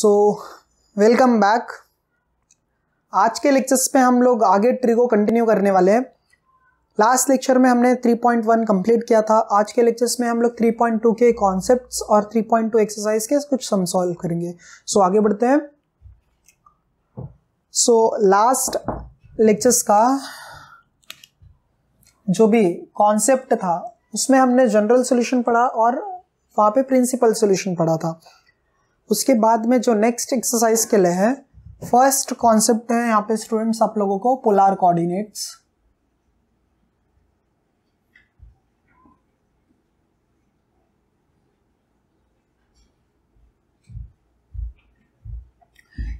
So welcome back आज के lectures में हम लोग आगे ट्री को कंटिन्यू करने वाले हैं लास्ट लेक्चर में हमने 3.1 कंप्लीट किया था आज के लेक्चर्स में हम लोग 3.2 के कॉन्सेप्ट्स और 3.2 एक्सरसाइज के कुछ सम सॉल्व करेंगे सो so, आगे बढ़ते हैं सो लास्ट लेक्चर्स का जो भी कॉन्सेप्ट था उसमें हमने जनरल सॉल्यूशन पढ़ा और वहाँ पे प्रिंसिपल सॉल्यूशन पढ़ा था उसके बाद में जो नेक्स्ट एक्सरसाइज के लिए है फर्स्ट कॉन्सेप्ट है यहाँ पे स्टूडेंट्स आप लोगों को पोलार कोऑर्डिनेट्स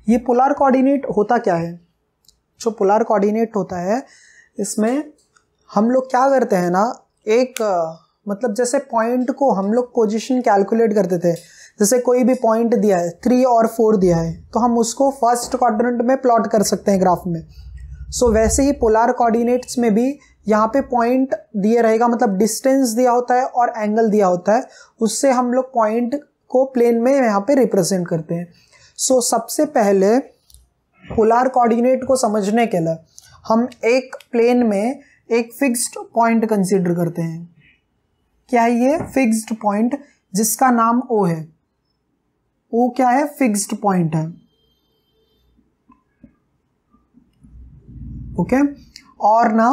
ये पोलार कोऑर्डिनेट होता क्या है जो पोलार कोऑर्डिनेट होता है इसमें हम लोग क्या करते हैं ना एक मतलब जैसे पॉइंट को हम लोग पोजिशन कैलकुलेट करते थे जैसे कोई भी पॉइंट दिया है थ्री और फोर दिया है तो हम उसको फर्स्ट क्वाड्रेंट में प्लॉट कर सकते हैं ग्राफ में सो so, वैसे ही पोलार कोऑर्डिनेट्स में भी यहाँ पे पॉइंट दिए रहेगा मतलब डिस्टेंस दिया होता है और एंगल दिया होता है उससे हम लोग पॉइंट को प्लेन में यहाँ पे रिप्रेजेंट करते हैं सो so, सबसे पहले पोलार कोऑर्डिनेट को समझने के लिए हम एक प्लेन में एक फिक्स्ड पॉइंट कंसीडर करते हैं क्या है ये फिक्स्ड पॉइंट जिसका नाम ओ है वो क्या है फिक्स्ड पॉइंट है ओके okay? और ना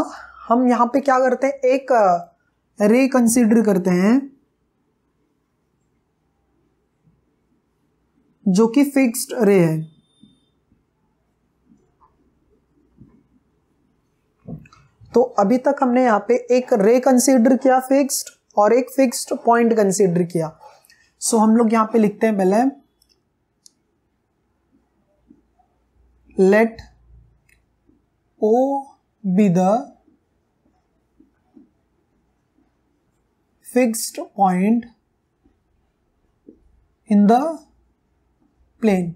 हम यहां पे क्या करते हैं एक रे uh, कंसीडर करते हैं जो कि फिक्स्ड रे है तो अभी तक हमने यहां पे एक रे कंसीडर किया फिक्स्ड और एक फिक्स्ड पॉइंट कंसीडर किया सो so, हम लोग यहां पे लिखते हैं पहले let O be the fixed point in the plane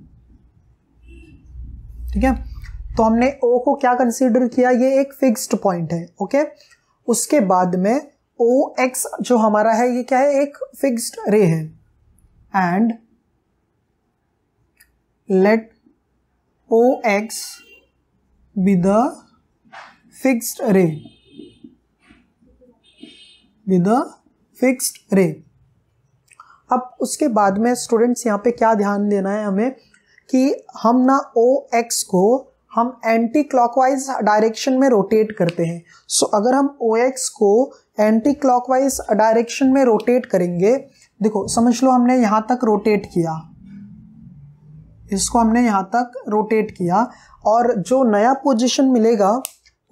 ठीक है तो हमने ओ को क्या कंसीडर किया ये एक फिक्स्ड पॉइंट है ओके उसके बाद में ओ एक्स जो हमारा है ये क्या है एक फिक्स्ड रे है and let X with a fixed ray with a fixed ray अब उसके बाद में स्टूडेंट्स यहाँ पे क्या ध्यान देना है हमें कि हम ना ओ एक्स को हम एंटी क्लॉकवाइज डायरेक्शन में रोटेट करते हैं सो so, अगर हम ओ एक्स को एंटी क्लॉकवाइज डायरेक्शन में रोटेट करेंगे देखो समझ लो हमने यहाँ तक रोटेट किया इसको हमने यहाँ तक रोटेट किया और जो नया पोजिशन मिलेगा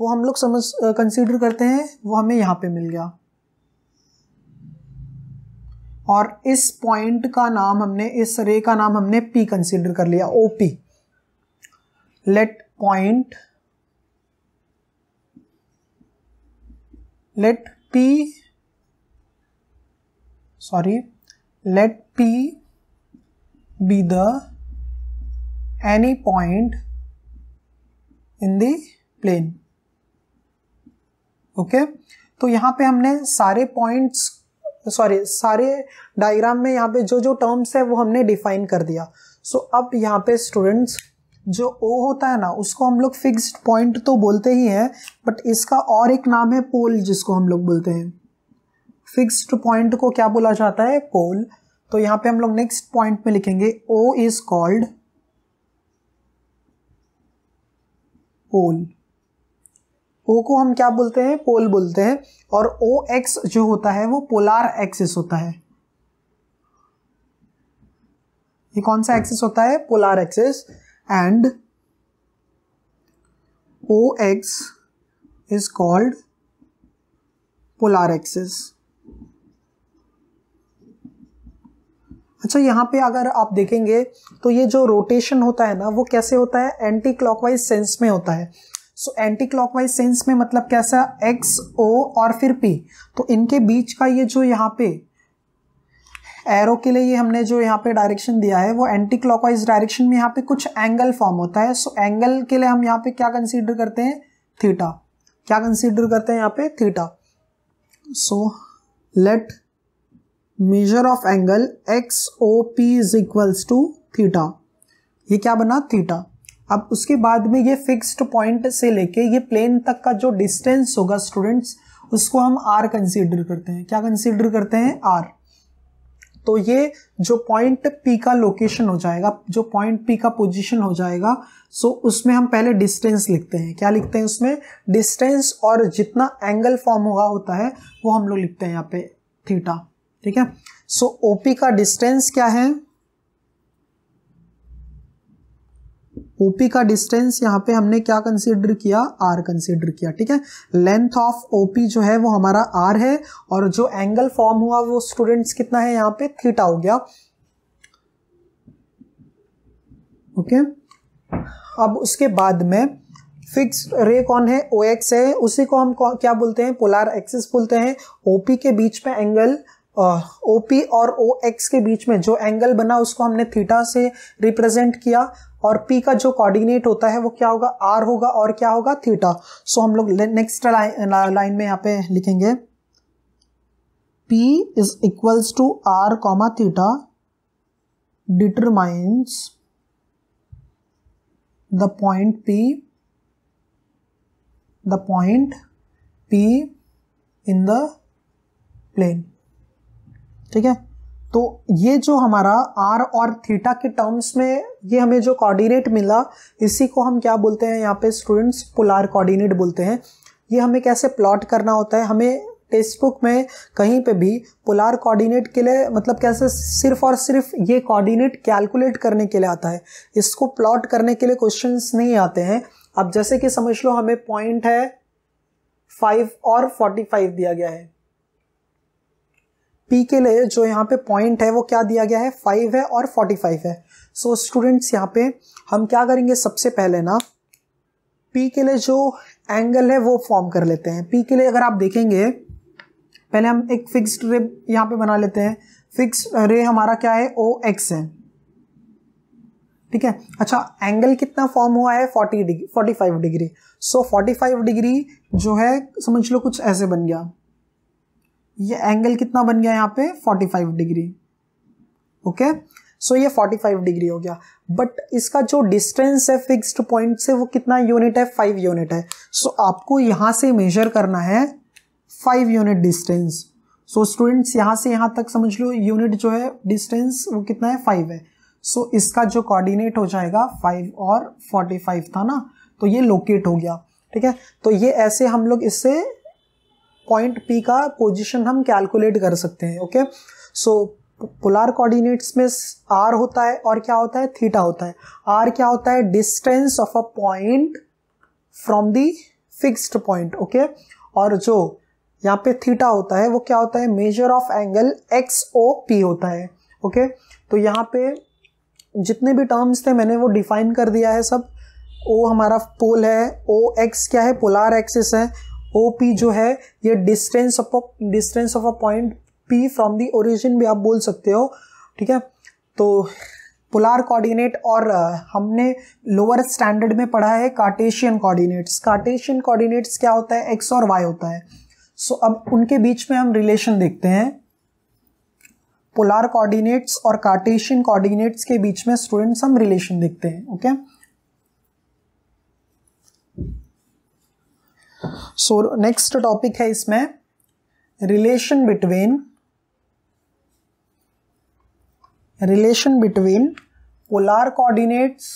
वो हम लोग समझ कंसीडर करते हैं वो हमें यहाँ पे मिल गया और इस पॉइंट का नाम हमने इस रे का नाम हमने पी कंसीडर कर लिया O P let point let P sorry let P be the any point in the plane okay okay? तो यहां पे हमने सारे पॉइंट्स सॉरी सारे डायग्राम में यहाँ पे जो जो टर्म्स है वो हमने डिफाइन कर दिया सो so, अब यहाँ पे स्टूडेंट्स जो ओ होता है ना उसको हम लोग फिक्स्ड पॉइंट तो बोलते ही हैं बट इसका और एक नाम है पोल जिसको हम लोग बोलते हैं फिक्स्ड पॉइंट को क्या बोला जाता है पोल तो यहाँ पे हम लोग नेक्स्ट पॉइंट में लिखेंगे ओ इज कॉल्ड पोल ओ को हम क्या बोलते हैं पोल बोलते हैं और ओ एक्स जो होता है वो पोलार एक्सिस होता है ये कौन सा एक्सिस होता है polar axis and O X is called polar axis अच्छा यहाँ पे अगर आप देखेंगे तो ये जो रोटेशन होता है ना वो कैसे होता है एंटी क्लॉकवाइज सेंस में होता है सो एंटी क्लॉकवाइज सेंस में मतलब कैसा एक्स ओ और फिर पी तो इनके बीच का ये जो यहाँ पे एरो के लिए ये हमने जो यहाँ पे डायरेक्शन दिया है वो एंटी क्लॉकवाइज डायरेक्शन में यहाँ पे कुछ एंगल फॉर्म होता है सो so, एंगल के लिए हम यहाँ पे क्या कंसिडर करते हैं थीटा क्या कंसिडर करते हैं यहाँ पे theta so let so, measure of angle X O P is equals to theta ये क्या बना थीटा अब उसके बाद में ये फिक्स्ड पॉइंट से लेके ये प्लेन तक का जो डिस्टेंस होगा स्टूडेंट्स उसको हम आर कंसीडर करते हैं क्या कंसीडर करते हैं आर तो ये जो पॉइंट पी का लोकेशन हो जाएगा जो पॉइंट पी का पोजीशन हो जाएगा सो उसमें हम पहले डिस्टेंस लिखते हैं क्या लिखते हैं उसमें डिस्टेंस और जितना एंगल फॉर्म हुआ होता है वो हम लोग लिखते हैं यहाँ पे थीटा ठीक है सो ओपी का डिस्टेंस क्या है ओपी का डिस्टेंस यहां पे हमने क्या कंसिडर किया आर कंसिडर किया ठीक है लेंथ ऑफ ओपी जो है वो हमारा आर है और जो एंगल फॉर्म हुआ वो स्टूडेंट्स कितना है यहां पे थीटा हो गया ओके okay? अब उसके बाद में फिक्स रे कौन है ओ एक्स है उसी को हम क्या बोलते हैं पोलार एक्सिस बोलते हैं ओपी के बीच में एंगल ओ पी और ओ एक्स के बीच में जो एंगल बना उसको हमने थीटा से रिप्रेजेंट किया और पी का जो कोऑर्डिनेट होता है वो क्या होगा आर होगा और क्या होगा थीटा सो हम लोग नेक्स्ट लाइन में यहाँ पे लिखेंगे P is equals to R comma theta determines the point P the point P in the plane ठीक है तो ये जो हमारा आर और थीटा के टर्म्स में ये हमें जो कोऑर्डिनेट मिला इसी को हम क्या बोलते हैं यहाँ पे स्टूडेंट्स पुलार कोऑर्डिनेट बोलते हैं ये हमें कैसे प्लॉट करना होता है हमें टेक्स्ट बुक में कहीं पे भी पुलार कोऑर्डिनेट के लिए मतलब कैसे सिर्फ और सिर्फ ये कोऑर्डिनेट कैलकुलेट करने के लिए आता है इसको प्लॉट करने के लिए क्वेश्चन नहीं आते हैं अब जैसे कि समझ लो हमें पॉइंट है फाइव और फोर्टी फाइव दिया गया है पी के लिए जो यहाँ पे पॉइंट है वो क्या दिया गया है फाइव है और फोर्टी फाइव है सो so, स्टूडेंट्स यहाँ पे हम क्या करेंगे सबसे पहले ना पी के लिए जो एंगल है वो फॉर्म कर लेते हैं पी के लिए अगर आप देखेंगे पहले हम एक फिक्स्ड रे यहाँ पे बना लेते हैं फिक्स रे हमारा क्या है ओ एक्स है ठीक है अच्छा एंगल कितना फॉर्म हुआ है forty degree five degree so forty five degree जो है समझ लो कुछ ऐसे बन गया ये एंगल कितना बन गया यहाँ पे 45 डिग्री ओके सो ये 45 डिग्री हो गया बट इसका जो डिस्टेंस है फिक्स्ड पॉइंट से वो कितना यूनिट है फाइव यूनिट है सो so, आपको यहाँ से मेजर करना है five unit distance so students यहाँ से यहाँ तक समझ लो यूनिट जो है डिस्टेंस वो कितना है फाइव है सो so, इसका जो कोऑर्डिनेट हो जाएगा फाइव और फोर्टी फाइव था ना तो ये लोकेट हो गया ठीक है तो ये ऐसे हम लोग इससे पॉइंट पी का पोजिशन हम कैलकुलेट कर सकते हैं ओके सो पोलार कोऑर्डिनेट्स में आर होता है और क्या होता है थीटा होता है आर क्या होता है distance of a point from the fixed point okay और जो यहाँ पे थीटा होता है वो क्या होता है measure of angle X O P होता है ओके तो यहाँ पे जितने भी टर्म्स थे मैंने वो डिफाइन कर दिया है सब ओ हमारा पोल है ओ एक्स क्या है पोलार एक्सिस है ओ पी जो है ये distance of distance of a point P from the origin भी आप बोल सकते हो ठीक है तो पोलार कोऑर्डिनेट और हमने लोअर स्टैंडर्ड में पढ़ा है कार्टेशियन कोऑर्डिनेट्स कार्टेशियन कोऑर्डिनेट्स क्या होता है एक्स और वाई होता है सो so, अब उनके बीच में हम रिलेशन देखते हैं पोलार कोऑर्डिनेट्स और कार्टेशियन कोऑर्डिनेट्स के बीच में स्टूडेंट्स हम रिलेशन देखते हैं okay okay? So next topic है इसमें relation between relation between polar coordinates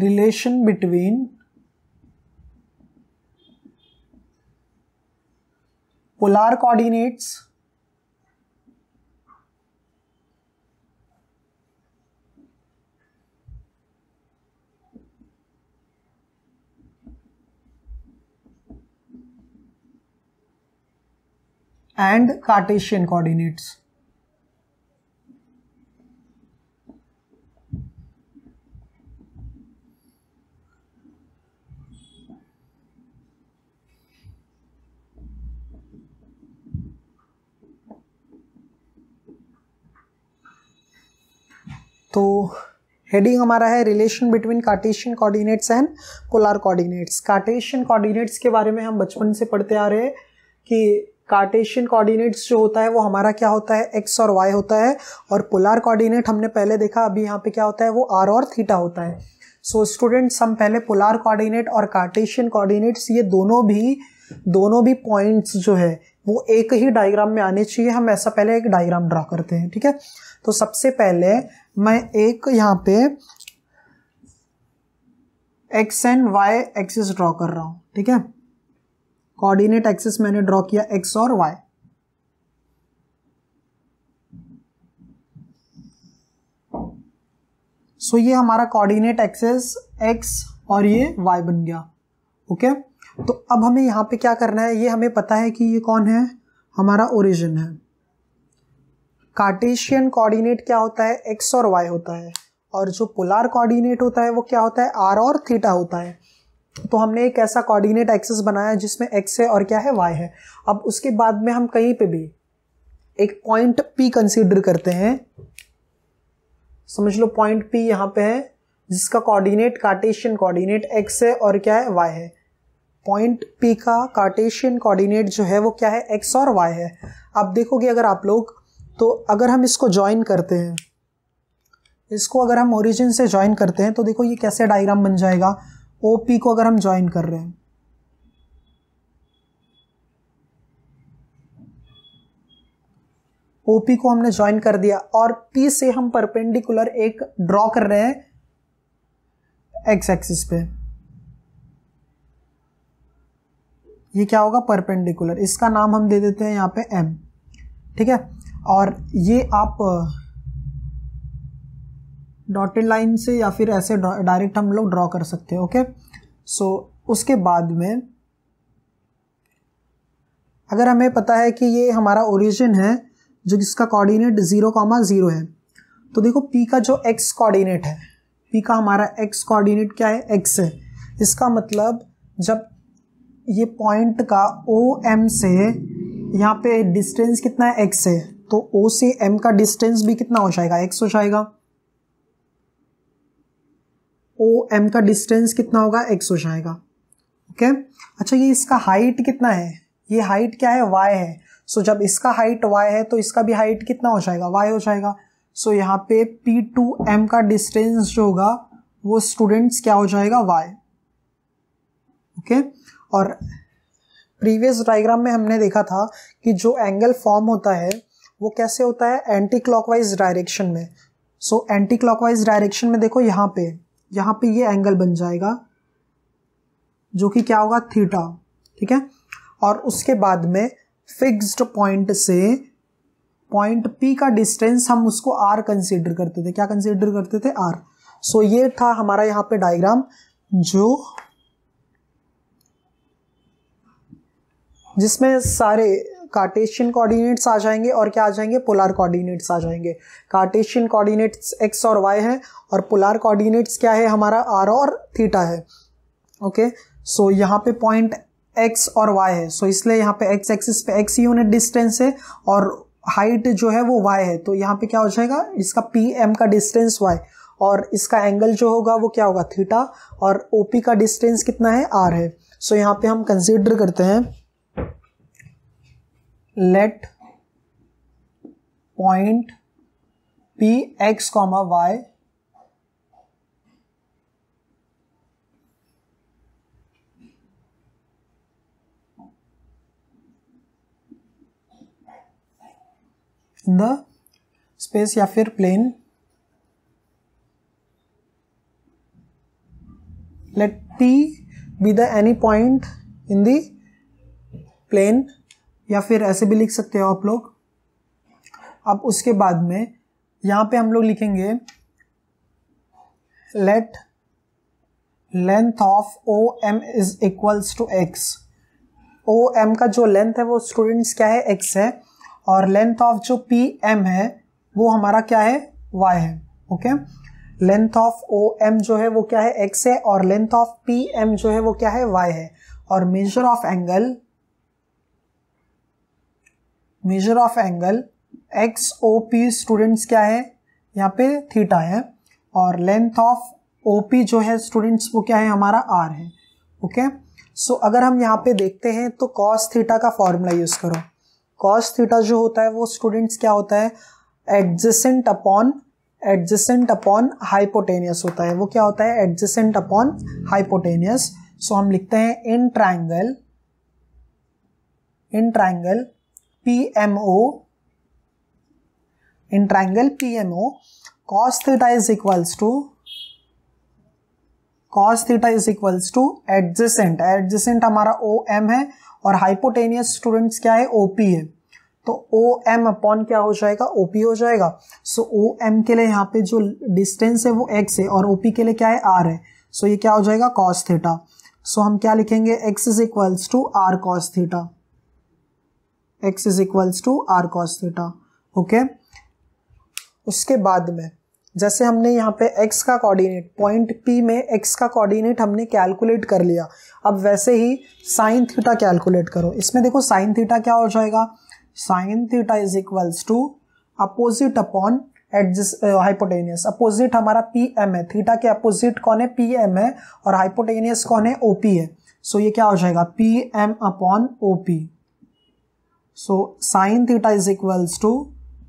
relation between polar coordinates and Cartesian coordinates. तो हेडिंग हमारा है relation between Cartesian coordinates and polar coordinates Cartesian coordinates के बारे में हम बचपन से पढ़ते आ रहे हैं कि कार्टेशियन कोऑर्डिनेट्स जो होता है वो हमारा क्या होता है एक्स और वाई होता है और पोलार कोऑर्डिनेट हमने पहले देखा अभी यहाँ पे क्या होता है वो आर और थीटा होता है सो so, स्टूडेंट्स हम पहले पोलार कोऑर्डिनेट और कार्टेशियन कोऑर्डिनेट्स ये दोनों भी दोनों भी पॉइंट्स जो है वो एक ही डायग्राम में आने चाहिए हम ऐसा पहले एक डायग्राम ड्रा करते हैं ठीक है तो सबसे पहले मैं एक यहाँ पे X and Y axis draw कर रहा हूँ ठीक है कोऑर्डिनेट एक्सिस मैंने ड्रॉ किया एक्स और वाई सो so, ये हमारा कोऑर्डिनेट एक्सेस एक्स और ये वाई बन गया ओके okay? तो अब हमें यहाँ पे क्या करना है ये हमें पता है कि ये कौन है हमारा ओरिजिन है कार्टेशियन कोऑर्डिनेट क्या होता है एक्स और वाई होता है और जो पोलार कोऑर्डिनेट होता है वो क्या होता है आर और थीटा होता है तो हमने एक ऐसा कोऑर्डिनेट एक्सेस बनाया जिसमें एक्स है और क्या है वाई है अब उसके बाद में हम कहीं पे भी एक पॉइंट पी कंसीडर करते हैं समझ लो पॉइंट पी यहां पे है जिसका कोऑर्डिनेट कार्टेशियन कोऑर्डिनेट एक्स है और क्या है वाई है पॉइंट पी का कार्टेशियन कोऑर्डिनेट जो है वो क्या है एक्स और वाई है आप देखोगे अगर आप लोग तो अगर हम इसको ज्वाइन करते हैं इसको अगर हम ओरिजिन से ज्वाइन करते हैं तो देखो ये कैसे डायग्राम बन जाएगा ओ पी को अगर हम ज्वाइन कर रहे हैं ओ पी को हमने ज्वाइन कर दिया और पी से हम परपेंडिकुलर एक ड्रॉ कर रहे हैं एक्स एक्सिस पे ये क्या होगा परपेंडिकुलर इसका नाम हम दे देते हैं यहां पे एम ठीक है और ये आप डॉटेड लाइन से या फिर ऐसे डायरेक्ट हम लोग ड्रॉ कर सकते हैं ओके सो उसके बाद में अगर हमें पता है कि ये हमारा ओरिजिन है जो जिसका कोऑर्डिनेट ज़ीरो कॉमा ज़ीरो है तो देखो पी का जो एक्स कोऑर्डिनेट है पी का हमारा एक्स कोऑर्डिनेट क्या है एक्स है इसका मतलब जब ये पॉइंट का ओ एम से यहाँ पे डिस्टेंस कितना है एक्स है तो ओ से एम का डिस्टेंस भी कितना हो जाएगा एक्स हो जाएगा ओ एम का डिस्टेंस कितना होगा एक्स हो जाएगा ओके okay? अच्छा ये इसका हाइट कितना है ये हाइट क्या है वाई है सो so, जब इसका हाइट वाई है तो इसका भी हाइट कितना हो जाएगा वाई हो जाएगा सो so, यहाँ पे पी टू एम का डिस्टेंस जो होगा वो स्टूडेंट्स क्या हो जाएगा वाई ओके okay? और प्रीवियस डायग्राम में हमने देखा था कि जो एंगल फॉर्म होता है वो कैसे होता है एंटी क्लॉकवाइज डायरेक्शन में सो एंटी क्लॉकवाइज डायरेक्शन में देखो यहाँ पे यहाँ पे ये एंगल बन जाएगा जो कि क्या होगा थीटा ठीक है और उसके बाद में फिक्स्ड पॉइंट से पॉइंट पी का डिस्टेंस हम उसको आर कंसीडर करते थे क्या कंसीडर करते थे आर सो ये था हमारा यहाँ पे डायग्राम जो जिसमें सारे कार्टेशियन कोऑर्डिनेट्स आ जाएंगे और क्या आ जाएंगे पोलार कोऑर्डिनेट्स आ जाएंगे कार्टेशियन कोऑर्डिनेट्स एक्स और वाई है और पोलार कोऑर्डिनेट्स क्या है हमारा आर और थीटा है ओके सो यहाँ पे पॉइंट एक्स और वाई है सो इसलिए यहाँ पे एक्स एक्सिस पे एक्स यूनिट डिस्टेंस है और हाइट जो है वो वाई है तो यहाँ पे क्या हो जाएगा इसका पी एम का डिस्टेंस वाई और इसका एंगल जो होगा वो क्या होगा थीटा और ओ पी का डिस्टेंस कितना है आर है सो so, यहाँ पे हम कंसिडर करते हैं let point p x comma y in the space या फिर plane let p be the any point in the plane या फिर ऐसे भी लिख सकते हो आप लोग अब उसके बाद में यहाँ पे हम लोग लिखेंगे let length of O M is equals to X O M का जो लेंथ है वो स्टूडेंट्स क्या है एक्स है और लेंथ ऑफ जो पी एम है वो हमारा क्या है वाई है okay length of O M जो है वो क्या है एक्स है और लेंथ ऑफ पी एम जो है वो क्या है वाई है और measure of angle measure of angle X O P students क्या है यहाँ पे थीटा है और लेंथ ऑफ ओ पी जो है स्टूडेंट्स वो क्या है हमारा आर है ओके सो so, अगर हम यहाँ पे देखते हैं तो कॉस थीटा का फॉर्मूला यूज़ करो कॉस थीटा जो होता है वो स्टूडेंट्स क्या होता है adjacent upon adjacent upon hypotenuse होता है वो क्या होता है एडजेसेंट अपॉन हाइपोटेनियस सो हम लिखते हैं in triangle in triangle PMO in triangle PMO cos theta is equals to cos theta is equals to adjacent adjacent हमारा ओ एम है और हाइपोटेनियस स्टूडेंट्स क्या है ओ है तो ओ एम अपॉन क्या हो जाएगा ओ हो जाएगा सो ओ एम के लिए यहाँ पे जो डिस्टेंस है वो एक्स है और ओ के लिए क्या है आर है सो so, ये क्या हो जाएगा कॉस थीटा सो so, हम क्या लिखेंगे X is equals to are cos theta x is equals to are cos theta okay उसके बाद में जैसे हमने यहाँ पे x का कोऑर्डिनेट पॉइंट P में x का कोऑर्डिनेट हमने कैलकुलेट कर लिया अब वैसे ही साइन थीटा कैलकुलेट करो इसमें देखो साइन थीटा क्या हो जाएगा sine theta is equals to opposite upon adjust hypotenuse opposite हमारा पी एम है थीटा के अपोजिट कौन है पी एम है और हाइपोटेनियस कौन है ओ पी है सो so, ये क्या हो जाएगा P M upon O P so sine theta is equals to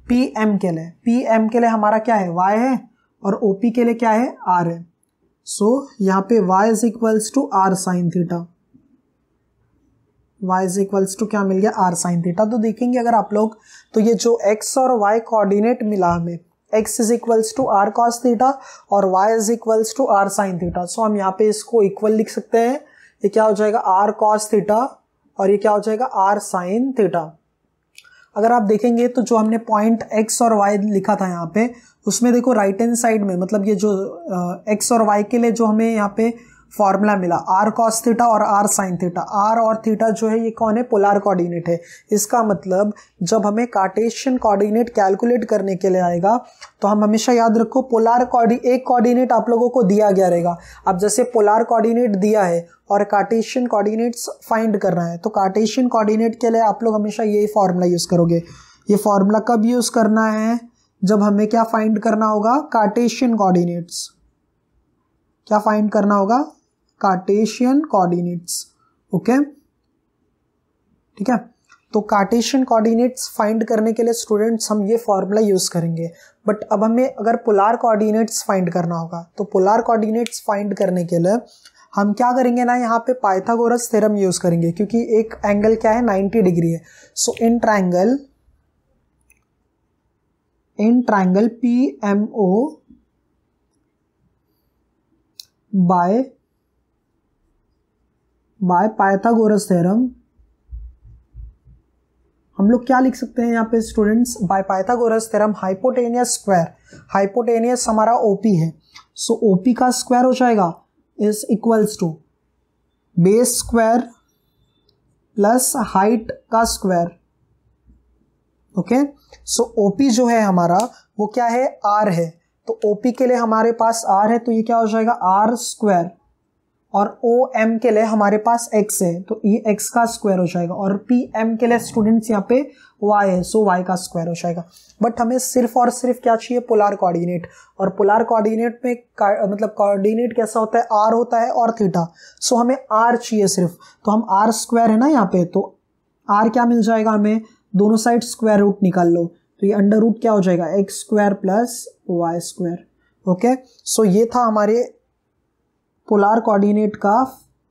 P M के लिए पी एम के लिए हमारा क्या है वाई है और ओ पी के लिए क्या है आर है सो so, यहाँ पे y is equals to are sine theta y is equals to क्या मिल गया आर साइन थीटा तो देखेंगे अगर आप लोग तो ये जो x और y कोऑर्डिनेट मिला हमें x is equals to are cos theta और y is equals to are sine theta so हम यहाँ पे इसको इक्वल लिख सकते हैं ये क्या हो जाएगा आर कॉस थीटा और ये क्या हो जाएगा आर साइन थीटा अगर आप देखेंगे तो जो हमने पॉइंट एक्स और वाई लिखा था यहाँ पे उसमें देखो राइट हैंड साइड में मतलब ये जो एक्स और वाई के लिए जो हमें यहाँ पे फार्मूला मिला आर कॉस थीटा और आर साइन थीटा आर और थीटा जो है ये कौन है पोलार कोऑर्डिनेट है इसका मतलब जब हमें कार्टेशियन कोऑर्डिनेट कैलकुलेट करने के लिए आएगा तो हम हमेशा याद रखो पोलार कोऑर्डिनेट एक कोऑर्डिनेट आप लोगों को दिया गया रहेगा अब जैसे पोलार कोऑर्डिनेट दिया है और कार्टेशियन कॉर्डिनेट्स फाइंड करना है तो कार्टेशियन कोऑर्डिनेट के लिए आप लोग हमेशा यही फार्मूला यूज़ करोगे ये फार्मूला कब यूज़ करना है जब हमें क्या फाइंड करना होगा कार्टेशियन कोऑर्डिनेट्स क्या फाइंड करना होगा कार्टेशियन कोऑर्डिनेट्स ओके ठीक है तो कार्टेशियन कोऑर्डिनेट्स फाइंड करने के लिए स्टूडेंट्स हम ये फॉर्मूला यूज़ करेंगे बट अब हमें अगर पोलार कोऑर्डिनेट्स फाइंड करना होगा तो पोलार कोऑर्डिनेट्स फाइंड करने के लिए हम क्या करेंगे ना यहाँ पे पाइथागोरस थ्योरम यूज़ करेंगे क्योंकि एक एंगल क्या है 90 डिग्री है so in triangle in triangle P M O by by Pythagoras theorem हम लोग क्या लिख सकते हैं यहाँ पे students by Pythagoras theorem hypotenuse square hypotenuse हमारा ओपी है सो so, ओपी का स्क्वायर हो जाएगा is equals to base square plus height का स्क्वायर ओके सो ओपी जो है हमारा वो क्या है आर है तो ओपी के लिए हमारे पास आर है तो ये क्या हो जाएगा आर स्क्वायर और ओ एम के लिए हमारे पास एक्स है तो ये एक्स का स्क्वायर हो जाएगा और पी एम के लिए स्टूडेंट्स यहाँ पे वाई है सो वाई का स्क्वायर हो जाएगा बट हमें सिर्फ और सिर्फ क्या चाहिए पोलार कोऑर्डिनेट और पोलार कोऑर्डिनेट में मतलब कोऑर्डिनेट कैसा होता है आर होता है और थीटा सो हमें आर चाहिए सिर्फ तो हम आर स्क्वायर है ना यहाँ पे तो आर क्या मिल जाएगा हमें दोनों साइड स्क्वायर रूट निकाल लो तो ये अंडर रूट क्या हो जाएगा x square plus Y square okay so ये था हमारे पोलार कोऑर्डिनेट का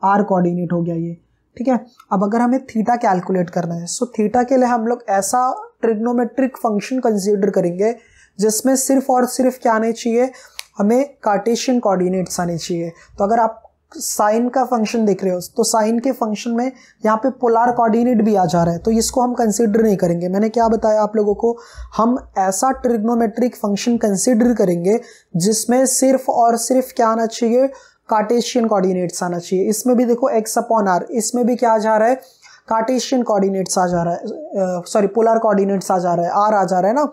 आर कोऑर्डिनेट हो गया ये ठीक है अब अगर हमें थीटा कैलकुलेट करना है सो थीटा के लिए हम लोग ऐसा ट्रिग्नोमेट्रिक फंक्शन कंसिडर करेंगे जिसमें सिर्फ और सिर्फ क्या आने चाहिए हमें कार्टेशियन कोऑर्डिनेट्स आने चाहिए तो अगर आप साइन का फंक्शन देख रहे हो तो साइन के फंक्शन में यहाँ पे पोलार कोऑर्डिनेट भी आ जा रहा है तो इसको हम कंसिडर नहीं करेंगे मैंने क्या बताया आप लोगों को हम ऐसा ट्रिग्नोमेट्रिक फंक्शन कंसिडर करेंगे जिसमें सिर्फ और सिर्फ क्या आना चाहिए कार्टेशियन कोऑर्डिनेट्स आना चाहिए इसमें भी देखो एक्स अपॉन आर इसमें भी क्या आ जा रहा है कार्टेशियन कोऑर्डिनेट्स आ जा रहा है सॉरी पोलर कोऑर्डिनेट्स आ जा रहा है आर आ जा रहा है ना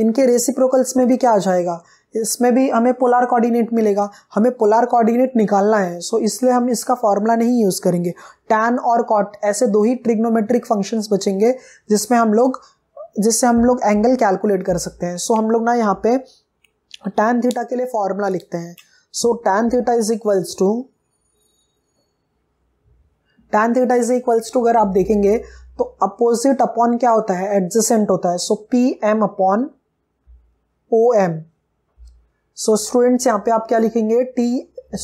इनके रेसिप्रोकल्स में भी क्या आ जाएगा इसमें भी हमें पोलार कोऑर्डिनेट मिलेगा हमें पोलार कोऑर्डिनेट निकालना है सो इसलिए हम इसका फॉर्मूला नहीं यूज़ करेंगे टैन और कॉट ऐसे दो ही ट्रिग्नोमेट्रिक फंक्शंस बचेंगे जिसमें हम लोग जिससे हम लोग एंगल कैलकुलेट कर सकते हैं सो हम लोग ना यहाँ पे टैन थीटा के लिए फॉर्मूला लिखते हैं So tan theta is equals to tan theta is equals to अगर आप देखेंगे तो अपोजिट अपॉन क्या होता है एडजेसेंट होता है so P M upon O M so students यहाँ पे आप क्या लिखेंगे T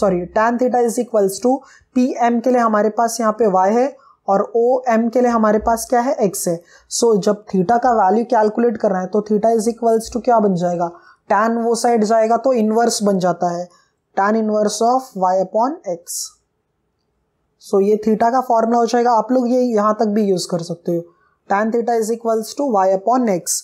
sorry tan theta is equals to P M के लिए हमारे पास यहाँ पे वाई है और ओ एम के लिए हमारे पास क्या है एक्स है सो so, जब थीटा का वैल्यू कैलकुलेट करना है तो थीटा इज इक्वल्स टू क्या बन जाएगा टेन वो साइड जाएगा तो इनवर्स बन जाता है tan inverse of y upon x so ये थीटा का फॉर्मूला हो जाएगा आप लोग ये यहाँ तक भी यूज़ कर सकते हो tan theta is equals to y upon x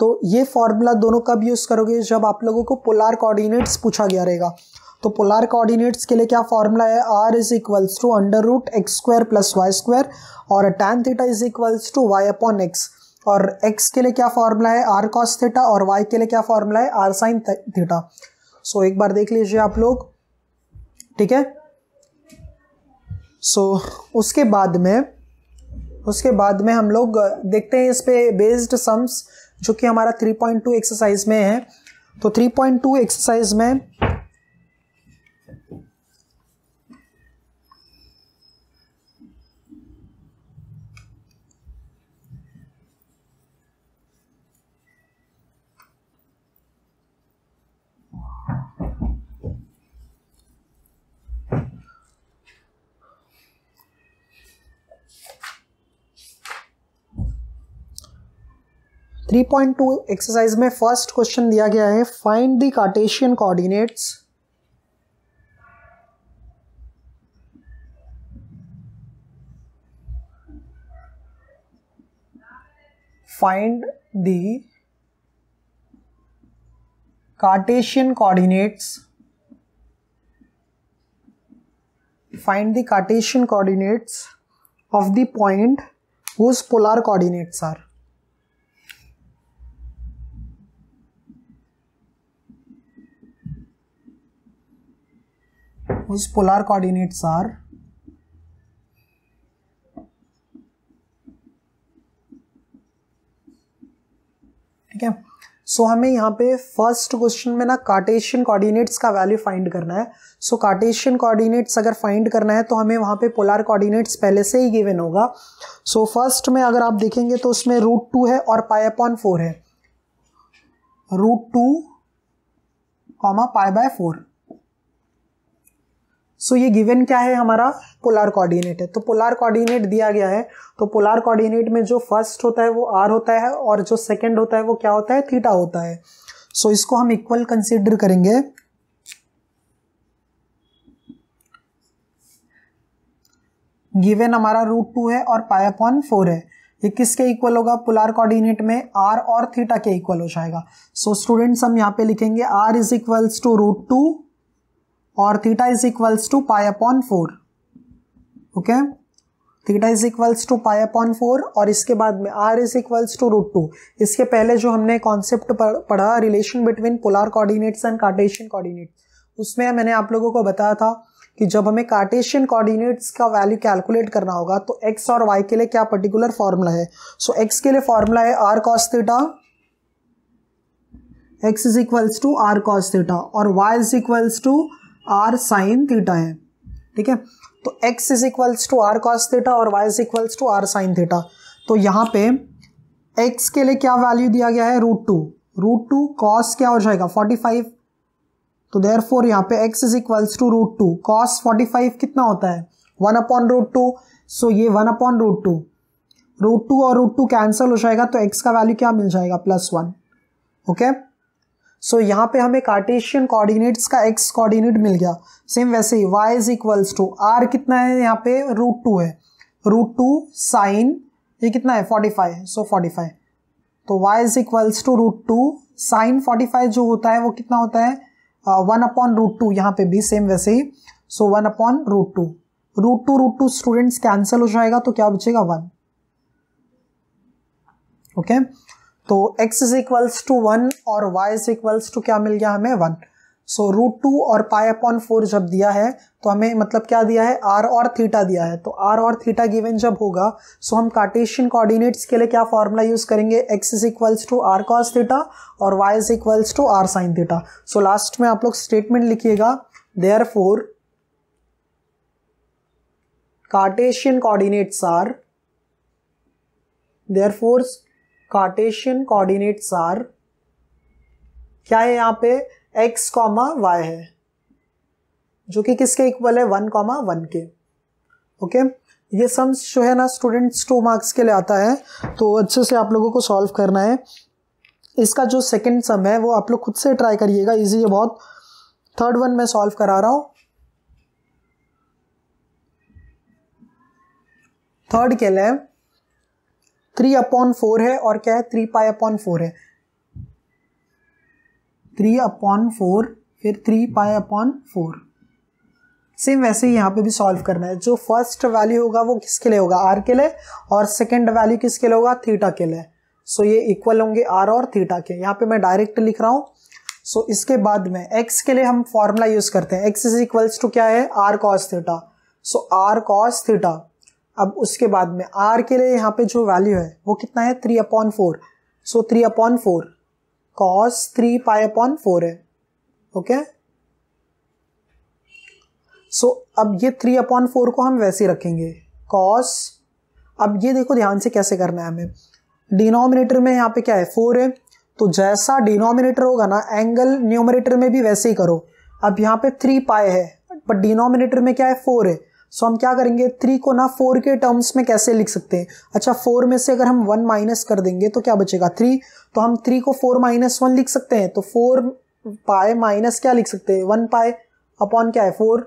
तो ये फॉर्मूला दोनों कब यूज़ करोगे जब आप लोगों को पोलार कोऑर्डिनेट्स पूछा गया रहेगा तो पोलार कोऑर्डिनेट्स के लिए क्या फॉर्मूला है r is equals to under root x square plus Y square और tan theta is equals to y upon x और एक्स के लिए क्या फॉर्मूला है आर कॉस थीटा और वाई के लिए क्या फॉर्मूला है आर साइन थीटा सो एक बार देख लीजिए आप लोग ठीक है सो उसके बाद में उसके बाद में हम लोग देखते हैं इस पे बेस्ड सम्स जो कि हमारा 3.2 एक्सरसाइज में है तो 3.2 एक्सरसाइज में 3.2 एक्सरसाइज में फर्स्ट क्वेश्चन दिया गया है find the Cartesian coordinates find the Cartesian coordinates find the Cartesian coordinates of the point whose polar coordinates are whose polar coordinates are ठीक है सो so, हमें यहाँ पे फर्स्ट क्वेश्चन में ना कार्टेशियन कोऑर्डिनेट्स का वैल्यू फाइंड करना है सो कार्टेशियन कोऑर्डिनेट्स अगर फाइंड करना है तो हमें वहाँ पे पोलर कोऑर्डिनेट्स पहले से ही गिवन होगा सो so, फर्स्ट में अगर आप देखेंगे तो उसमें रूट टू है और पाई अपॉन फोर है root two comma pi by four so so, ये गिवन क्या है हमारा पोलार कोऑर्डिनेट है तो पोलार कोऑर्डिनेट दिया गया है तो पोलार कोऑर्डिनेट में जो फर्स्ट होता है वो आर होता है और जो सेकंड होता है वो क्या होता है थीटा होता है सो so, इसको हम इक्वल कंसिडर करेंगे गिवन हमारा रूट टू है और पाई अपॉन फोर है ये किसके इक्वल होगा पोलार कोऑर्डिनेट में आर और थीटा के इक्वल हो जाएगा सो स्टूडेंट्स हम यहाँ पे लिखेंगे r is equals to root two और theta is equals to pi upon four okay theta is equals to pi upon four और इसके बाद में r is equals to root two इसके पहले जो हमने कॉन्सेप्ट पढ़ा relation between polar coordinates and Cartesian coordinate उसमें मैंने आप लोगों को बताया था कि जब हमें कार्टेशियन कोऑर्डिनेट्स का वैल्यू कैलकुलेट करना होगा तो एक्स और वाई के लिए क्या पर्टिकुलर फॉर्मूला है सो so, एक्स के लिए फॉर्मूला है r cos theta x is equals to are cos theta और y is equals to are sine theta है ठीक है तो x is equals to are cos theta और y is equals to are sine theta तो यहाँ पे x के लिए क्या वैल्यू दिया गया है root two root two cos क्या हो जाएगा फोर्टी फाइव तो देर फोर यहाँ पे x is equals to root two cos forty five कितना होता है one upon root two so ये one upon root two root two और रूट टू कैंसिल हो जाएगा तो x का वैल्यू क्या मिल जाएगा plus one okay okay? So so, यहाँ पे हमें कार्टेशियन कोऑर्डिनेट्स का एक्स कोऑर्डिनेट मिल गया सेम वैसे ही y is equals to r कितना है यहाँ पे रूट टू है रूट टू साइन ये कितना है forty five so forty five तो y is equals to root two sine forty five जो होता है वो कितना होता है वन अपॉन रूट टू यहाँ पे भी सेम वैसे ही so one upon root two root two root two students cancel हो जाएगा तो क्या बचेगा वन ओके okay? तो x is equals to one और y इज इक्वल्स टू क्या मिल गया हमें वन सो रूट टू और पाई अपॉन फोर जब दिया है तो हमें मतलब क्या दिया है r और थीटा दिया है तो r और थीटा गिवन जब होगा सो हम कार्टेशियन कोऑर्डिनेट्स के लिए क्या फॉर्मूला यूज़ करेंगे x is equals to are cos theta और y is equals to are sine theta so last में आप लोग स्टेटमेंट लिखिएगा therefore Cartesian coordinates are therefore Cartesian coordinates are क्या है यहाँ पे एक्स कॉमा वाई है जो कि किसके इक्वल है वन कॉमा वन के ओके ये सम्स जो है ना स्टूडेंट्स टू मार्क्स के लिए आता है तो अच्छे से आप लोगों को सॉल्व करना है इसका जो सेकंड सम है वो आप लोग खुद से ट्राई करिएगा इजी है बहुत थर्ड वन मैं सॉल्व करा रहा हूँ थर्ड के लिए थ्री अपॉन फोर है और क्या है थ्री पाई अपॉन फोर है थ्री अपॉन फोर फिर three pi upon four same वैसे ही यहाँ पे भी सॉल्व करना है जो फर्स्ट वैल्यू होगा वो किसके लिए होगा आर के लिए और सेकेंड वैल्यू किसके लिए होगा थीटा के लिए सो so, ये इक्वल होंगे आर और थीटा के यहाँ पे मैं डायरेक्ट लिख रहा हूँ सो so, इसके बाद में एक्स के लिए हम फॉर्मूला यूज करते हैं एक्स इज इक्वल्स टू क्या है r cos theta so r cos theta अब उसके बाद में आर के लिए यहाँ पे जो वैल्यू है वो कितना है three upon four so three upon four cos three pi upon four है ओके okay? सो so, अब ये थ्री अपॉन फोर को हम वैसे ही रखेंगे कॉस अब ये देखो ध्यान से कैसे करना है हमें डिनोमिनेटर में यहाँ पे क्या है फोर है तो जैसा डिनोमिनेटर होगा ना एंगल न्यूमिनेटर में भी वैसे ही करो अब यहाँ पे थ्री पाए है बट डिनोमिनेटर में क्या है फोर है सो हम क्या करेंगे थ्री को ना फोर के टर्म्स में कैसे लिख सकते हैं अच्छा फोर में से अगर हम वन माइनस कर देंगे तो क्या बचेगा थ्री तो हम थ्री को फोर माइनस वन लिख सकते हैं तो फोर पाए माइनस क्या लिख सकते हैं वन पाए अपॉन क्या है फोर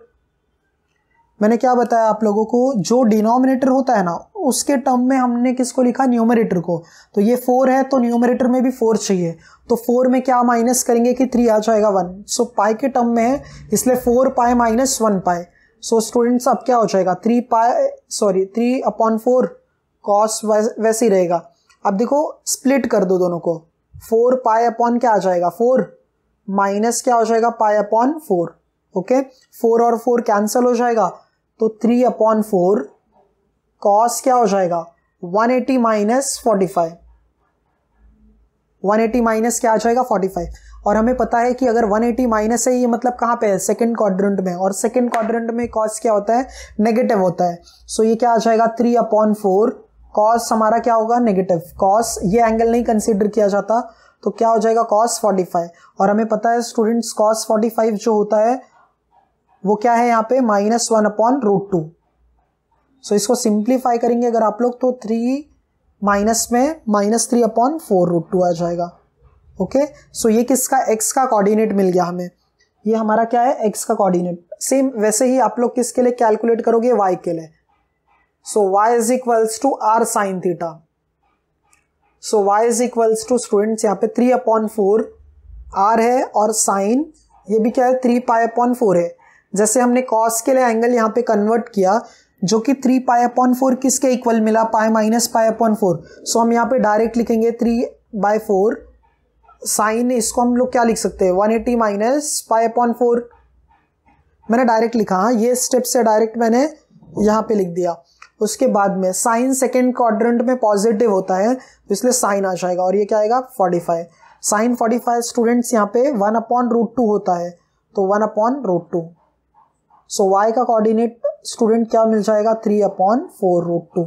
मैंने क्या बताया आप लोगों को जो डिनोमिनेटर होता है ना उसके टर्म में हमने किसको लिखा न्यूमरेटर को तो ये फोर है तो न्यूमरेटर में भी फोर चाहिए तो फोर में क्या माइनस करेंगे कि थ्री आ जाएगा वन सो पाए के टर्म में है इसलिए फोर पाए माइनस वन पाए सो स्टूडेंट्स अब क्या हो जाएगा three pi sorry three upon four cos वैसे ही रहेगा अब देखो स्प्लिट कर दो दोनों को फोर पाई अपॉन क्या आ जाएगा फोर माइनस क्या हो जाएगा pi upon four okay four और फोर कैंसिल हो जाएगा तो थ्री अपॉन फोर कॉस क्या हो जाएगा one eighty minus forty five one eighty minus क्या आ जाएगा फोर्टी फाइव और हमें पता है कि अगर 180 माइनस है ये मतलब कहाँ पे है सेकंड क्वाड्रेंट में और सेकंड क्वाड्रेंट में कॉस क्या होता है नेगेटिव होता है सो so ये क्या आ जाएगा थ्री अपॉन फोर कॉस हमारा क्या होगा नेगेटिव कॉस ये एंगल नहीं कंसिडर किया जाता तो क्या हो जाएगा कॉस फोर्टी और हमें पता है स्टूडेंट्स कॉस फोर्टी जो होता है वो क्या है यहाँ पे minus one upon root two so इसको सिंप्लीफाई करेंगे अगर आप लोग तो थ्री माइनस में minus three upon four root two आ जाएगा ओके सो ये किसका एक्स का कोऑर्डिनेट मिल गया हमें ये हमारा क्या है एक्स का कोऑर्डिनेट सेम वैसे ही आप लोग किसके लिए कैलकुलेट करोगे वाई के लिए so y is equals to are sine theta so y is equals to students यहाँ पे थ्री अपॉन फोर आर है और साइन ये भी क्या है थ्री पाई अपॉन फोर है जैसे हमने कॉस के लिए एंगल यहाँ पे कन्वर्ट किया जो कि थ्री पाई अपॉन फोर किसके इक्वल मिला पाए माइनस पाए अपॉन फोर सो हम यहाँ पे डायरेक्ट लिखेंगे थ्री बाय फोर साइन इसको हम लोग क्या लिख सकते हैं one eighty minus pi upon four मैंने डायरेक्ट लिखा हाँ ये स्टेप से डायरेक्ट मैंने यहाँ पे लिख दिया उसके बाद में साइन सेकेंड क्वाड्रेंट में पॉजिटिव होता है तो इसलिए साइन आ जाएगा और ये क्या आएगा forty five sine forty five students यहाँ पे वन अपॉन रूट टू होता है तो one upon root two so y का कोऑर्डिनेट स्टूडेंट क्या मिल जाएगा three upon four root two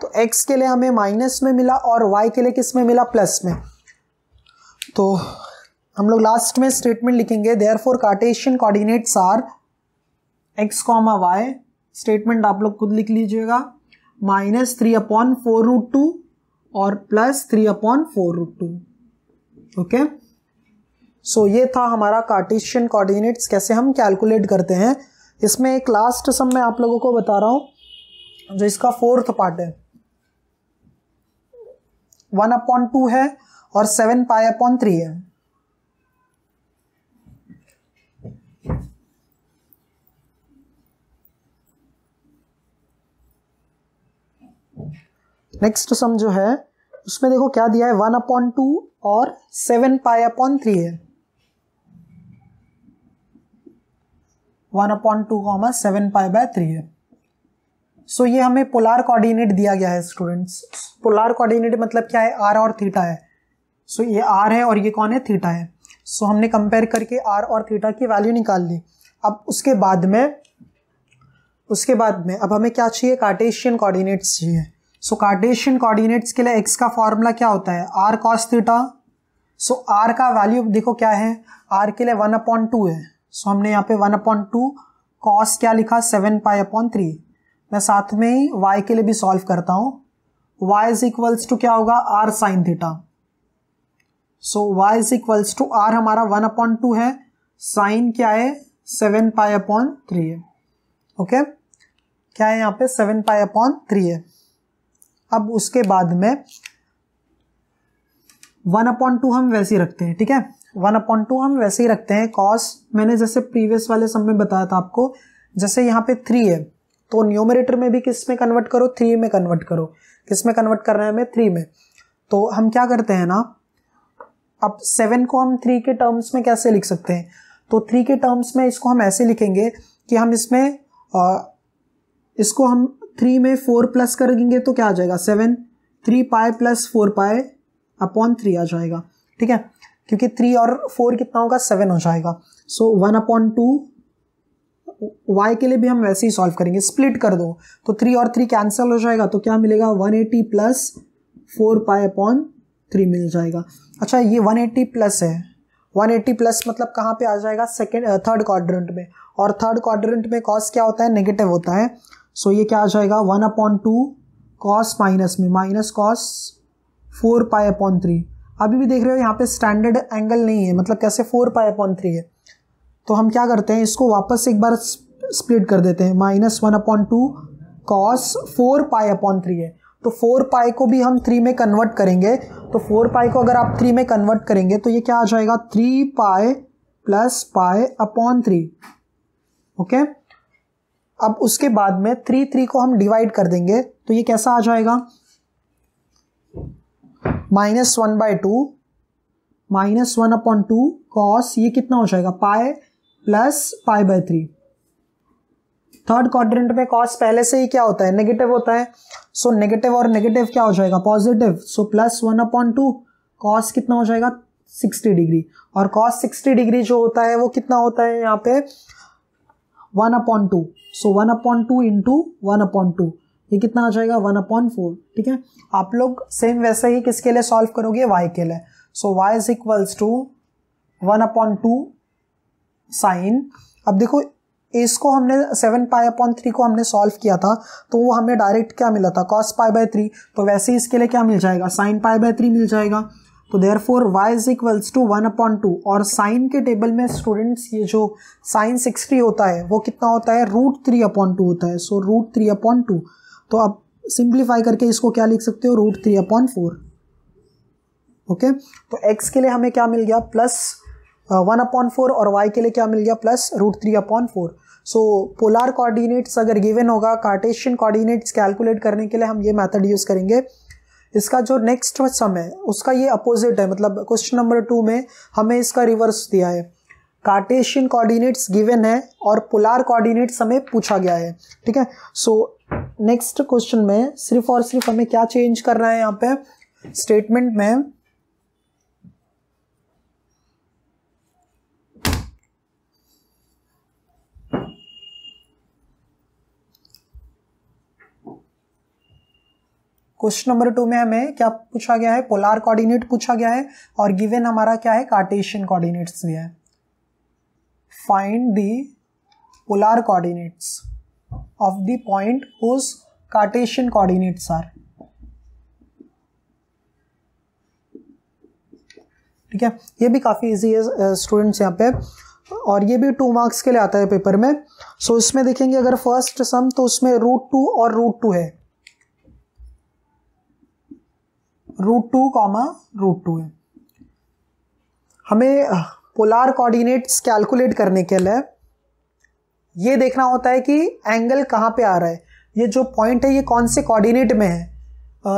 तो एक्स के लिए हमें माइनस में मिला और वाई के लिए किस में मिला प्लस में तो हम लोग लास्ट में स्टेटमेंट लिखेंगे therefore Cartesian coordinates are x comma y statement आप लोग खुद लिख लीजिएगा minus three upon four root two और plus three upon four root two okay so ये था हमारा कार्टेशियन कॉर्डिनेट्स कैसे हम कैलकुलेट करते हैं इसमें एक लास्ट सम मैं आप लोगों को बता रहा हूँ जो इसका फोर्थ पार्ट है वन अपॉन टू है और सेवन पाई अपॉन थ्री है नेक्स्ट सम जो है उसमें देखो क्या दिया है वन अपॉन टू और सेवन पाई अपॉन थ्री है one upon two comma seven pi by three है सो so, ये हमें पोलार कोऑर्डिनेट दिया गया है स्टूडेंट्स पोलार कोऑर्डिनेट मतलब क्या है आर और थीटा है सो ये आर है और ये कौन है थीटा है सो हमने कंपेयर करके आर और थीटा की वैल्यू निकाल ली अब उसके बाद में उसके बाद में अब हमें क्या चाहिए कार्टेशियन कोऑर्डिनेट्स चाहिए सो कार्टेशियन कोऑर्डिनेट्स के लिए एक्स का फॉर्मूला क्या होता है r cos theta so r का वैल्यू देखो क्या है आर के लिए वन अपॉइंट टू है सो so, हमने यहाँ पे वन अपॉइंट टू कॉस क्या लिखा सेवन पाई अपॉन थ्री मैं साथ में ही वाई के लिए भी सॉल्व करता हूँ वाई इज इक्वल्स टू क्या होगा r sine theta so y is equals to r हमारा वन अपॉन टू है साइन क्या है सेवन पाई अपॉन थ्री है ओके okay? क्या है यहाँ पे सेवन पाई अपॉन थ्री है अब उसके बाद में वन अपॉन टू हम वैसे ही रखते हैं ठीक है वन अपॉन टू हम वैसे ही रखते हैं कॉस मैंने जैसे प्रीवियस वाले समय में बताया था आपको जैसे यहाँ पे थ्री है तो न्यूमरेटर में भी किस में कन्वर्ट करो थ्री में कन्वर्ट करो किस में कन्वर्ट करना है हमें थ्री में तो हम क्या करते हैं ना अब सेवन को हम थ्री के टर्म्स में कैसे लिख सकते हैं तो थ्री के टर्म्स में इसको हम ऐसे लिखेंगे कि हम इसमें आ, इसको हम थ्री में फोर प्लस कर देंगे तो क्या आ जाएगा seven three pi plus four pi upon three आ जाएगा ठीक है क्योंकि थ्री और फोर कितना होगा सेवन हो जाएगा so one upon two y के लिए भी हम वैसे ही सॉल्व करेंगे स्प्लिट कर दो तो थ्री और थ्री कैंसिल हो जाएगा तो क्या मिलेगा one eighty plus four pi upon three मिल जाएगा अच्छा ये वन एट्टी प्लस है वन एट्टी प्लस मतलब कहाँ पे आ जाएगा सेकेंड थर्ड क्वाड्रेंट में और थर्ड क्वाड्रेंट में कॉस क्या होता है नेगेटिव होता है सो ये क्या आ जाएगा one upon two cos minus में minus cos four pi upon three अभी भी देख रहे हो यहाँ पे स्टैंडर्ड एंगल नहीं है मतलब कैसे फोर पाई अपॉन थ्री है तो हम क्या करते हैं इसको वापस एक बार स्प्लिट कर देते हैं minus one upon two cos four pi upon three है तो फोर पाई को भी हम थ्री में कन्वर्ट करेंगे तो फोर पाई को अगर आप थ्री में कन्वर्ट करेंगे तो ये क्या आ जाएगा थ्री पाए प्लस पाए अपॉन थ्री ओके अब उसके बाद में थ्री थ्री को हम डिवाइड कर देंगे तो ये कैसा आ जाएगा minus one by two minus one upon two cos ये कितना हो जाएगा pi plus pi by three third quadrant में कॉस पहले से ही क्या होता है नेगेटिव होता है सो so, नेगेटिव और नेगेटिव क्या हो जाएगा positive so plus one upon two cos कितना हो जाएगा सिक्सटी डिग्री और कॉस सिक्सटी डिग्री जो होता है वो कितना होता है यहाँ पे one upon to so one upon two into one upon two ये कितना आ जाएगा वन अपॉन फोर ठीक है आप लोग सेम वैसे ही किसके लिए सॉल्व करोगे वाई के लिए so y is equals to one upon two sine अब देखो इसको हमने सेवन पाई अपॉन थ्री को हमने सॉल्व किया था तो वो हमें डायरेक्ट क्या मिला था कॉस पाई बाय थ्री तो वैसे ही इसके लिए क्या मिल जाएगा साइन पाई बाय थ्री मिल जाएगा तो therefore y is equals to one upon two और साइन के टेबल में स्टूडेंट्स ये जो साइन सिक्सटी होता है वो कितना होता है रूट थ्री अपॉन टू होता है so root three upon two तो आप सिंप्लीफाई करके इसको क्या लिख सकते हो root three upon four okay तो एक्स के लिए हमें क्या मिल गया प्लस वन अपॉन फोर और वाई के लिए क्या मिल गया plus root three upon four so polar coordinates अगर गिवन होगा कार्टेशियन कोऑर्डिनेट्स कैलकुलेट करने के लिए हम ये मेथड यूज़ करेंगे इसका जो नेक्स्ट सम है उसका ये अपोजिट है मतलब क्वेश्चन नंबर टू में हमें इसका रिवर्स दिया है कार्टेशियन कोऑर्डिनेट्स गिवन है और पोलार कोऑर्डिनेट्स हमें पूछा गया है ठीक है सो नेक्स्ट क्वेश्चन में सिर्फ और सिर्फ हमें क्या चेंज करना है यहाँ पे स्टेटमेंट में क्वेश्चन नंबर टू में हमें क्या पूछा गया है पोलार कोऑर्डिनेट पूछा गया है और गिवन हमारा क्या है कार्टेशियन कोऑर्डिनेट्स दिया है find the polar coordinates of the point whose Cartesian coordinates are ठीक है ये भी काफ़ी इजी है स्टूडेंट्स यहाँ पे और ये भी टू मार्क्स के लिए आता है पेपर में सो so, इसमें देखेंगे अगर फर्स्ट सम तो उसमें रूट टू और रूट टू है root two comma root two है हमें पोलार कोऑर्डिनेट्स कैलकुलेट करने के लिए ये देखना होता है कि एंगल कहाँ पे आ रहा है ये जो पॉइंट है ये कौन से कोऑर्डिनेट में है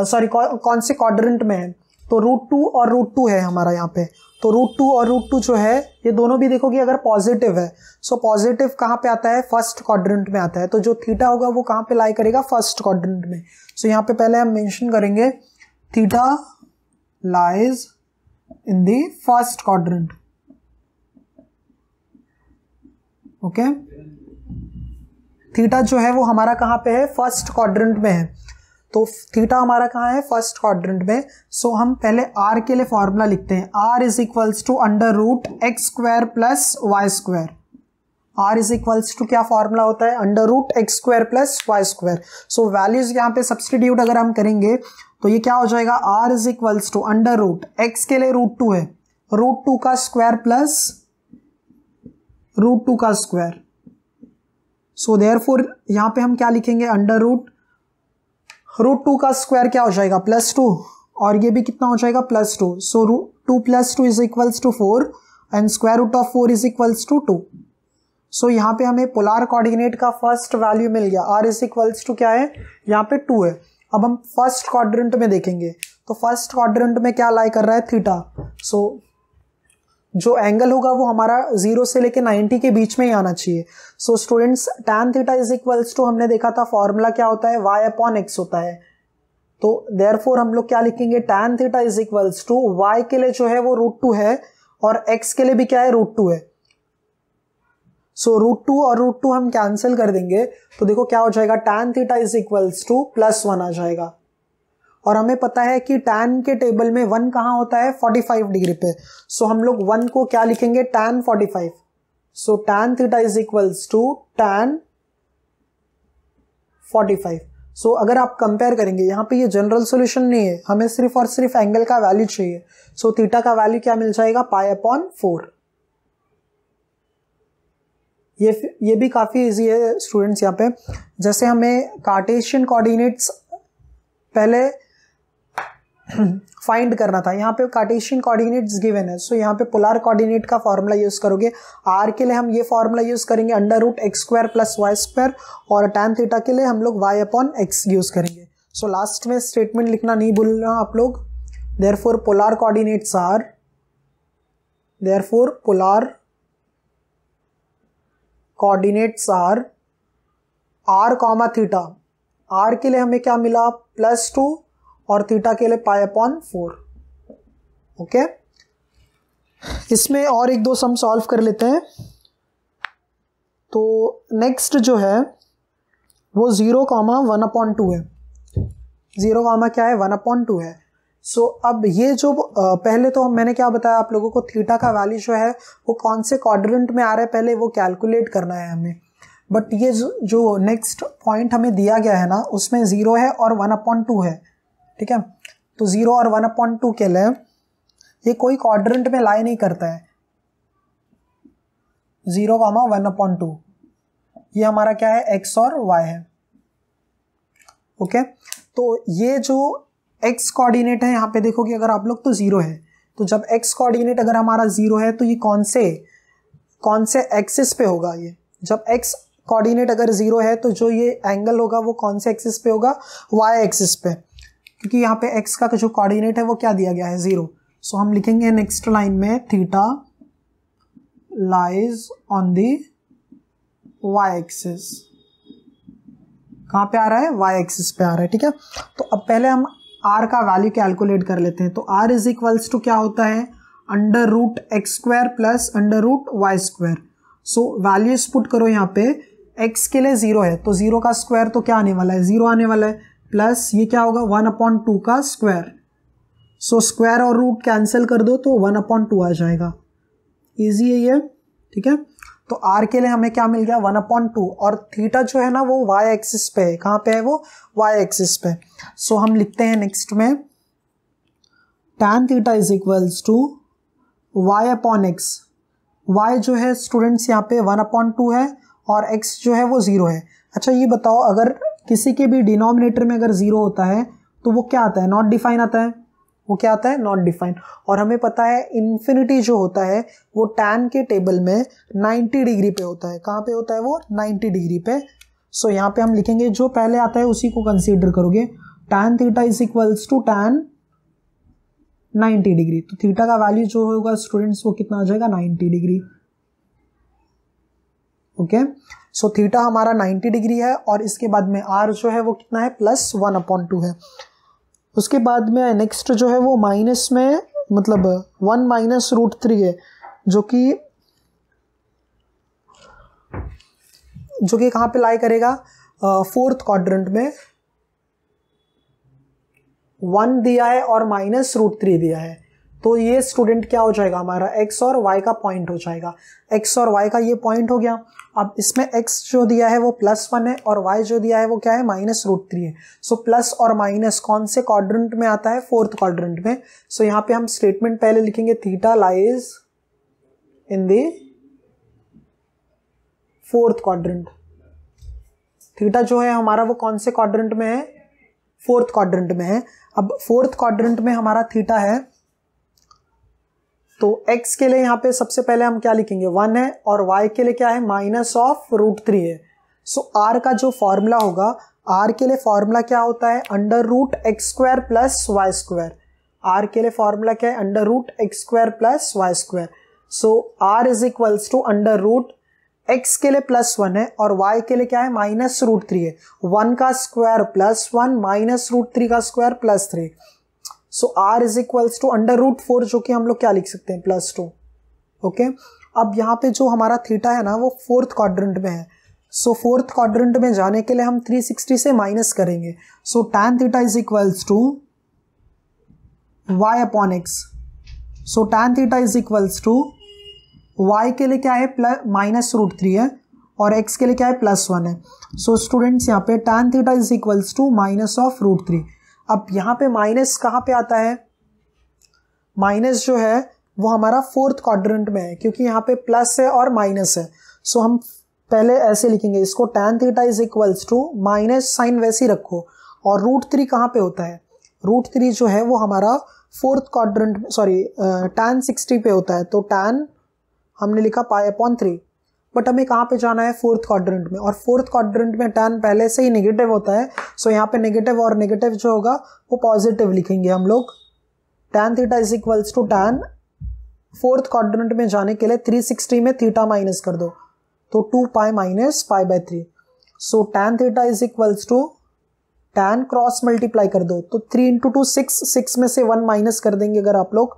सॉरी uh, कौ, कौन से क्वाड्रेंट में है तो रूट टू और रूट टू है हमारा यहाँ पे तो रूट टू और रूट टू जो है ये दोनों भी देखोगे अगर पॉजिटिव है सो पॉजिटिव कहाँ पे आता है फर्स्ट क्वाड्रेंट में आता है तो जो थीटा होगा वो कहाँ पे लाई करेगा फर्स्ट क्वाड्रेंट में सो so, यहाँ पे पहले हम मेंशन करेंगे theta lies in the first quadrant okay okay? Theta जो है वो हमारा कहाँ पे है फर्स्ट क्वाड्रेंट में है तो थीटा हमारा कहाँ है फर्स्ट क्वाड्रेंट में सो हम पहले आर के लिए फॉर्मूला लिखते हैं r is equals to under root x square plus Y square r is equals to क्या फॉर्मूला होता है under root x square plus Y square so values यहाँ पे सब्सटीट्यूट अगर हम करेंगे तो ये क्या हो जाएगा r is equals to under root x के लिए रूट टू है रूट टू का स्क्वायर प्लस रूट टू का स्क्वायर सो देयर फोर यहाँ पे हम क्या लिखेंगे अंडर रूट रूट टू का स्क्वायर क्या हो जाएगा प्लस टू और ये भी कितना हो जाएगा plus two so root two plus two is equals to four and square root of four is equals to two two so, यहाँ पे हमें पोलार कोऑर्डिनेट का फर्स्ट वैल्यू मिल गया आर इज इक्वल्स टू क्या है यहाँ पे टू है अब हम फर्स्ट क्वाड्रेंट में देखेंगे तो फर्स्ट क्वाड्रेंट में क्या लाई कर रहा है थीटा सो so, जो एंगल होगा वो हमारा जीरो से लेके नाइन्टी के बीच में ही आना चाहिए so students tan theta is equals to हमने देखा था फॉर्मूला क्या होता है वाई अपॉन एक्स होता है तो देयर हम लोग क्या लिखेंगे tan theta is equals to y के लिए जो है वो रूट टू है और एक्स के लिए भी क्या है रूट टू है सो रूट टू और रूट टू हम कैंसिल कर देंगे तो देखो क्या हो जाएगा tan theta is equals to plus one आ जाएगा और हमें पता है कि टैन के टेबल में वन कहाँ होता है 45 डिग्री पे सो हम लोग वन को क्या लिखेंगे tan 45 so tan theta is equals to tan 45 so so, अगर आप कंपेयर करेंगे यहाँ पे ये जनरल सोल्यूशन नहीं है हमें सिर्फ और सिर्फ एंगल का वैल्यू चाहिए सो so, थीटा का वैल्यू क्या मिल जाएगा पाई अपॉन फोर ये ये भी काफ़ी इजी है स्टूडेंट्स यहाँ पे जैसे हमें कार्टेशियन कोऑर्डिनेट्स पहले फाइंड करना था यहाँ पे कार्टेशियन कोऑर्डिनेट्स गिवन है सो यहाँ पे पोलार कोऑर्डिनेट का फॉर्मूला यूज़ करोगे आर के लिए हम ये फॉर्मूला यूज़ करेंगे under root x square plus Y square और टैन थीटा के लिए हम लोग वाई अपॉन एक्स यूज़ करेंगे सो so, लास्ट में स्टेटमेंट लिखना नहीं भूल रहा आप लोग their polar coordinates are their polar coordinates are R comma theta R के लिए हमें क्या मिला प्लस टू और थीटा के लिए पाई अपॉन फोर ओके इसमें और एक दो सम सॉल्व कर लेते हैं तो नेक्स्ट जो है वो zero comma one upon two है ज़ीरो कॉमा क्या है वन अपॉन टू है सो so, अब ये जो पहले तो मैंने क्या बताया आप लोगों को थीटा का वैल्यू जो है वो कौन से क्वाड्रेंट में आ रहा है पहले वो कैलकुलेट करना है हमें बट ये जो नेक्स्ट पॉइंट हमें दिया गया है ना उसमें ज़ीरो है और वन अपॉइंट टू है ठीक है तो ज़ीरो और वन अपॉइंट टू के लिए ये कोई क्वाड्रेंट में लाई नहीं करता है zero comma one upon two ये हमारा क्या है एक्स और वाई है ओके okay? तो ये जो एक्स कोऑर्डिनेट है यहाँ पे देखोगे अगर आप लोग तो ज़ीरो है तो जब एक्स कोऑर्डिनेट अगर हमारा ज़ीरो है तो ये कौन से कौन से एक्सिस पे होगा ये जब एक्स कोऑर्डिनेट अगर ज़ीरो है तो जो ये एंगल होगा वो कौन से एक्सिस पे होगा वाई एक्सिस पे क्योंकि यहाँ पे एक्स का जो कोऑर्डिनेट है वो क्या दिया गया है ज़ीरो सो हम लिखेंगे नेक्स्ट लाइन में theta lies on the y axis कहाँ पे आ रहा है वाई एक्सिस पे आ रहा है ठीक है तो अब पहले हम आर का वैल्यू कैलकुलेट कर लेते हैं तो आर इज इक्वल्स टू क्या होता है under root x square plus under root y square so values put करो यहाँ पे एक्स के लिए ज़ीरो है तो ज़ीरो का स्क्वायर तो क्या आने वाला है ज़ीरो आने वाला है प्लस ये क्या होगा वन अपॉन टू का स्क्वायर सो स्क्वायर और रूट कैंसिल कर दो तो वन अपॉन टू आ जाएगा ईजी है ये ठीक है तो आर के लिए हमें क्या मिल गया वन अपॉन टू और थीटा जो है ना वो वाई एक्सिस पे है कहाँ पे है वो वाई एक्सिस पे सो हम लिखते हैं नेक्स्ट में tan theta is equals to y upon x y जो है स्टूडेंट्स यहाँ पे वन अपॉन टू है और एक्स जो है वो ज़ीरो है अच्छा ये बताओ अगर किसी के भी डिनोमिनेटर में अगर ज़ीरो होता है तो वो क्या आता है नॉट डिफाइन आता है वो क्या आता है नॉट डिफाइन और हमें पता है इन्फिनिटी जो होता है वो टैन के टेबल में 90 डिग्री पे होता है कहाँ पे होता है वो 90 डिग्री पे सो so, यहाँ पे हम लिखेंगे जो पहले आता है उसी को कंसीडर करोगे tan theta is equals to tan 90 degree तो थीटा का वैल्यू जो होगा स्टूडेंट्स वो कितना आ जाएगा 90 डिग्री ओके सो थीटा हमारा 90 डिग्री है और इसके बाद में आर जो है वो कितना है प्लस वन अपॉन टू है उसके बाद में नेक्स्ट जो है वो माइनस में मतलब वन माइनस रूट थ्री है जो कि जो कि कहाँ पे लाई करेगा फोर्थ क्वाड्रेंट में वन दिया है और माइनस रूट थ्री दिया है तो ये स्टूडेंट क्या हो जाएगा हमारा एक्स और वाई का पॉइंट हो जाएगा एक्स और वाई का ये पॉइंट हो गया अब इसमें एक्स जो दिया है वो प्लस वन है और वाई जो दिया है वो क्या है माइनस रूट थ्री है सो so, प्लस और माइनस कौन से क्वाड्रेंट में आता है फोर्थ क्वाड्रेंट में सो so, यहाँ पे हम स्टेटमेंट पहले लिखेंगे theta lies in the fourth quadrant theta जो है हमारा वो कौन से क्वाड्रेंट में है फोर्थ क्वाड्रेंट में है अब फोर्थ क्वाड्रेंट में हमारा थीटा है तो x के लिए यहाँ पे सबसे पहले हम क्या लिखेंगे वन है और y के लिए क्या है माइनस ऑफ रूट थ्री है सो so, r का जो फॉर्मूला होगा r के लिए फॉर्मूला क्या होता है under root x square plus Y square r के लिए फॉर्मूला क्या है under root x square plus Y square so r is equals to under root x के लिए प्लस वन है और वाई के लिए क्या है माइनस रूट थ्री है वन का square plus one minus root three का square plus three so r is equals to under root four जो कि हम लोग क्या लिख सकते हैं प्लस टू ओके अब यहाँ पे जो हमारा थीटा है ना वो फोर्थ क्वाड्रेंट में है सो फोर्थ क्वाड्रेंट में जाने के लिए हम 360 से माइनस करेंगे so tan theta is equals to y upon x so tan theta is equals to y के लिए क्या है प्लस माइनस रूट थ्री है और एक्स के लिए क्या है प्लस वन है सो स्टूडेंट्स यहाँ पे tan theta is equals to minus of root three अब यहाँ पे माइनस कहाँ पे आता है माइनस जो है वो हमारा फोर्थ क्वाड्रेंट में है क्योंकि यहाँ पे प्लस है और माइनस है सो हम पहले ऐसे लिखेंगे इसको tan theta is equals to minus sign वैसे ही रखो और रूट थ्री कहाँ पे होता है रूट थ्री जो है वो हमारा fourth quadrant sorry tan sixty पे होता है तो टेन हमने लिखा पाई अपॉन थ्री बट हमें कहाँ पे जाना है फोर्थ क्वाड्रेंट में और फोर्थ क्वाड्रेंट में टैन पहले से ही नेगेटिव होता है सो यहाँ पे नेगेटिव और नेगेटिव जो होगा वो पॉजिटिव लिखेंगे हम लोग tan theta is equals to tan fourth quadrant में जाने के लिए थ्री सिक्सटी में थीटा माइनस कर दो तो two pi minus five by three so tan theta is equals to tan cross multiply कर दो तो three into two six six में से वन माइनस कर देंगे अगर आप लोग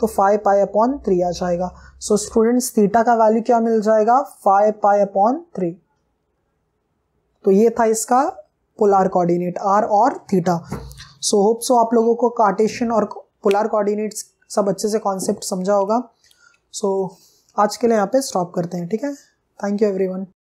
तो फाइव पाई अपॉन थ्री आ जाएगा सो स्टूडेंट्स थीटा का वैल्यू क्या मिल जाएगा फाइव पाई अपॉन थ्री तो ये था इसका पोलार कोऑर्डिनेट आर और थीटा सो होप सो आप लोगों को कार्टेशियन और पोलार कोऑर्डिनेट्स सब अच्छे से कॉन्सेप्ट समझा होगा सो so, आज के लिए यहाँ पे स्टॉप करते हैं ठीक है थैंक यू एवरीवन